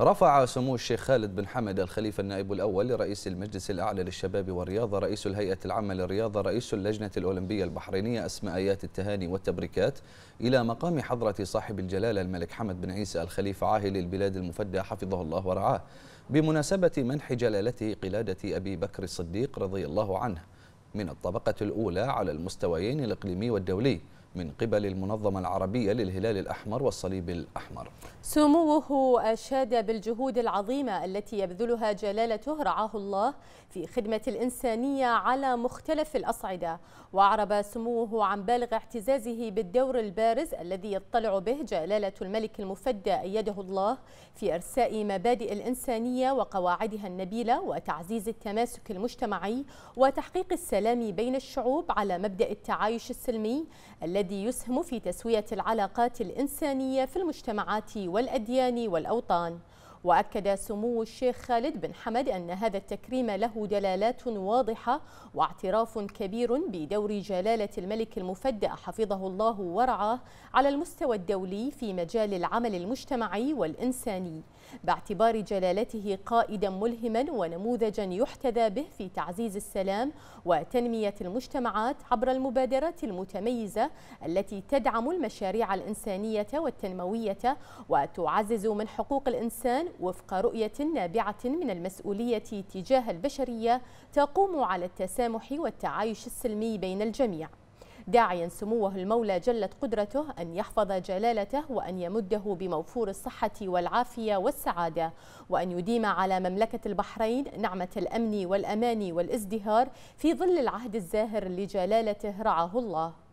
رفع سمو الشيخ خالد بن حمد الخليفة النائب الأول لرئيس المجلس الأعلى للشباب والرياضة رئيس الهيئة العامة للرياضة رئيس اللجنة الأولمبية البحرينية أسماء آيات التهاني والتبريكات إلى مقام حضرة صاحب الجلالة الملك حمد بن عيسى الخليفة عاهل البلاد المفدى حفظه الله ورعاه بمناسبة منح جلالته قلادة أبي بكر الصديق رضي الله عنه من الطبقة الأولى على المستويين الإقليمي والدولي من قبل المنظمة العربية للهلال الأحمر والصليب الأحمر سموه أشاد بالجهود العظيمة التي يبذلها جلالته رعاه الله في خدمة الإنسانية على مختلف الأصعدة وأعرب سموه عن بالغ اعتزازه بالدور البارز الذي يطلع به جلالة الملك المفدى أيده الله في إرساء مبادئ الإنسانية وقواعدها النبيلة وتعزيز التماسك المجتمعي وتحقيق السلام بين الشعوب على مبدأ التعايش السلمي الذي الذي يسهم في تسوية العلاقات الإنسانية في المجتمعات والأديان والأوطان وأكد سمو الشيخ خالد بن حمد أن هذا التكريم له دلالات واضحة واعتراف كبير بدور جلالة الملك المفدى حفظه الله ورعاه على المستوى الدولي في مجال العمل المجتمعي والإنساني باعتبار جلالته قائدا ملهما ونموذجا يحتذى به في تعزيز السلام وتنمية المجتمعات عبر المبادرات المتميزة التي تدعم المشاريع الإنسانية والتنموية وتعزز من حقوق الإنسان وفق رؤية نابعة من المسؤولية تجاه البشرية تقوم على التسامح والتعايش السلمي بين الجميع داعيا سموه المولى جلت قدرته أن يحفظ جلالته وأن يمده بموفور الصحة والعافية والسعادة وأن يديم على مملكة البحرين نعمة الأمن والأمان والازدهار في ظل العهد الزاهر لجلالته رعاه الله